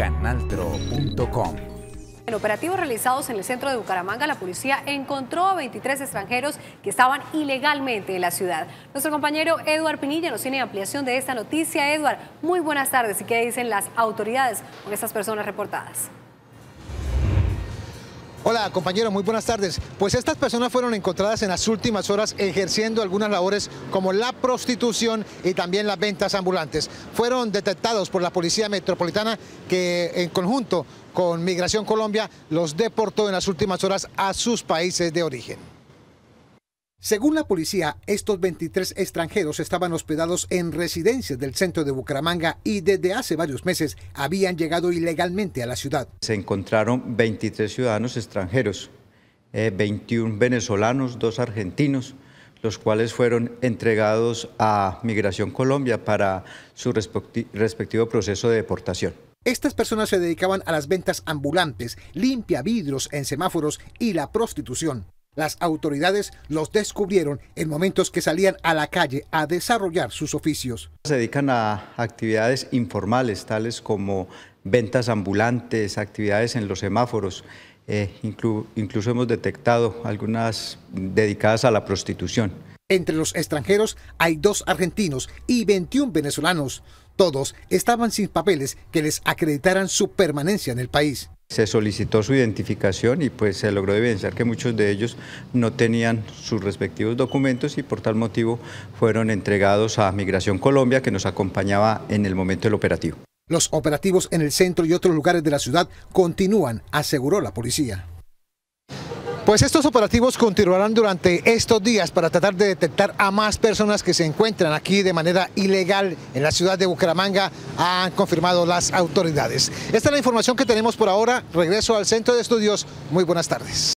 canaltro.com. En operativos realizados en el centro de Bucaramanga, la policía encontró a 23 extranjeros que estaban ilegalmente en la ciudad. Nuestro compañero Eduard Pinilla nos tiene ampliación de esta noticia. Eduard, muy buenas tardes. ¿Y qué dicen las autoridades con estas personas reportadas? Hola compañero, muy buenas tardes. Pues estas personas fueron encontradas en las últimas horas ejerciendo algunas labores como la prostitución y también las ventas ambulantes. Fueron detectados por la Policía Metropolitana que en conjunto con Migración Colombia los deportó en las últimas horas a sus países de origen. Según la policía, estos 23 extranjeros estaban hospedados en residencias del centro de Bucaramanga y desde hace varios meses habían llegado ilegalmente a la ciudad. Se encontraron 23 ciudadanos extranjeros, 21 eh, venezolanos, dos argentinos, los cuales fueron entregados a Migración Colombia para su respectivo proceso de deportación. Estas personas se dedicaban a las ventas ambulantes, limpia vidrios en semáforos y la prostitución. Las autoridades los descubrieron en momentos que salían a la calle a desarrollar sus oficios. Se dedican a actividades informales, tales como ventas ambulantes, actividades en los semáforos. Eh, incluso hemos detectado algunas dedicadas a la prostitución. Entre los extranjeros hay dos argentinos y 21 venezolanos. Todos estaban sin papeles que les acreditaran su permanencia en el país. Se solicitó su identificación y pues se logró evidenciar que muchos de ellos no tenían sus respectivos documentos y por tal motivo fueron entregados a Migración Colombia que nos acompañaba en el momento del operativo. Los operativos en el centro y otros lugares de la ciudad continúan, aseguró la policía. Pues estos operativos continuarán durante estos días para tratar de detectar a más personas que se encuentran aquí de manera ilegal en la ciudad de Bucaramanga, han confirmado las autoridades. Esta es la información que tenemos por ahora. Regreso al centro de estudios. Muy buenas tardes.